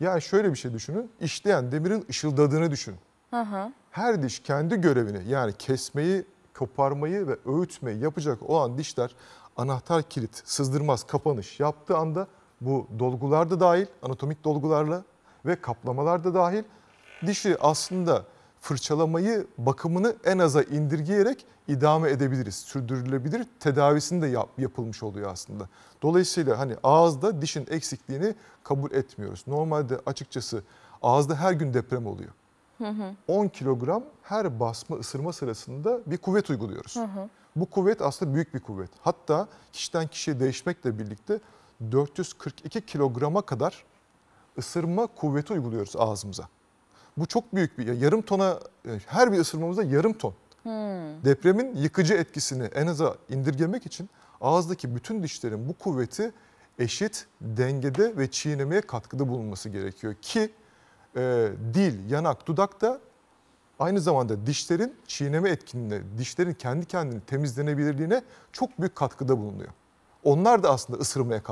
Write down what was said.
Ya şöyle bir şey düşünün. İşleyen demirin ışıldadığını düşün. Hı hı. Her diş kendi görevini yani kesmeyi, koparmayı ve öğütmeyi yapacak olan dişler anahtar kilit, sızdırmaz, kapanış yaptığı anda bu dolgular da dahil, anatomik dolgularla ve kaplamalarda dahil dişi aslında fırçalamayı bakımını en aza indirgeyerek idame edebiliriz. Sürdürülebilir tedavisini de yap, yapılmış oluyor aslında. Dolayısıyla hani ağızda dişin eksikliğini kabul etmiyoruz. Normalde açıkçası ağızda her gün deprem oluyor. Hı hı. 10 kilogram her basma ısırma sırasında bir kuvvet uyguluyoruz. Hı hı. Bu kuvvet aslında büyük bir kuvvet. Hatta kişiden kişiye değişmekle birlikte 442 kilograma kadar ısırma kuvveti uyguluyoruz ağzımıza. Bu çok büyük bir yarım tona e, her bir ısırmamızda yarım ton. Hmm. Depremin yıkıcı etkisini en aza indirgemek için ağızdaki bütün dişlerin bu kuvveti eşit dengede ve çiğnemeye katkıda bulunması gerekiyor ki e, dil, yanak, dudak da aynı zamanda dişlerin çiğneme etkinliğine, dişlerin kendi kendini temizlenebilirliğine çok büyük katkıda bulunuyor. Onlar da aslında ısırmaya katkı